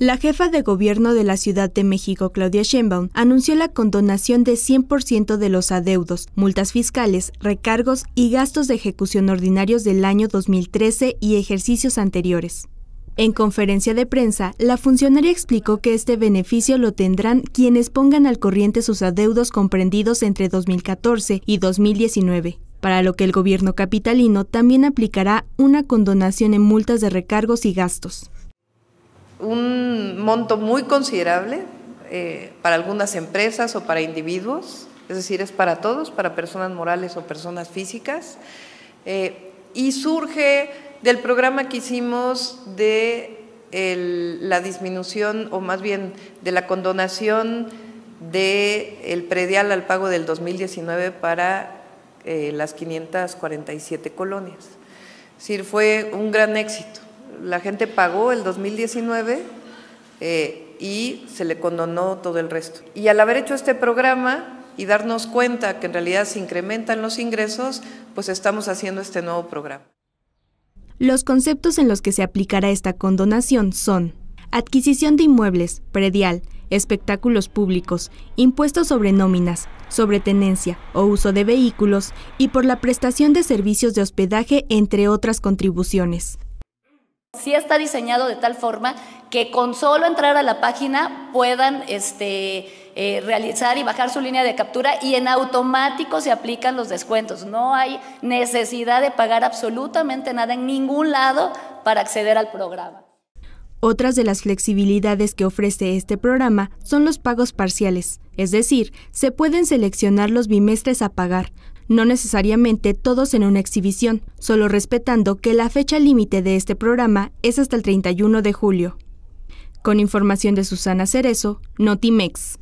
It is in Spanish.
La jefa de gobierno de la Ciudad de México, Claudia Sheinbaum, anunció la condonación de 100% de los adeudos, multas fiscales, recargos y gastos de ejecución ordinarios del año 2013 y ejercicios anteriores. En conferencia de prensa, la funcionaria explicó que este beneficio lo tendrán quienes pongan al corriente sus adeudos comprendidos entre 2014 y 2019 para lo que el gobierno capitalino también aplicará una condonación en multas de recargos y gastos un monto muy considerable eh, para algunas empresas o para individuos, es decir, es para todos, para personas morales o personas físicas, eh, y surge del programa que hicimos de la disminución o más bien de la condonación del predial al pago del 2019 para eh, las 547 colonias. Es decir, fue un gran éxito la gente pagó el 2019 eh, y se le condonó todo el resto. Y al haber hecho este programa y darnos cuenta que en realidad se incrementan los ingresos, pues estamos haciendo este nuevo programa. Los conceptos en los que se aplicará esta condonación son adquisición de inmuebles, predial, espectáculos públicos, impuestos sobre nóminas, sobre tenencia o uso de vehículos y por la prestación de servicios de hospedaje, entre otras contribuciones. Sí está diseñado de tal forma que con solo entrar a la página puedan este, eh, realizar y bajar su línea de captura y en automático se aplican los descuentos. No hay necesidad de pagar absolutamente nada en ningún lado para acceder al programa. Otras de las flexibilidades que ofrece este programa son los pagos parciales, es decir, se pueden seleccionar los bimestres a pagar, no necesariamente todos en una exhibición, solo respetando que la fecha límite de este programa es hasta el 31 de julio. Con información de Susana Cerezo, Notimex.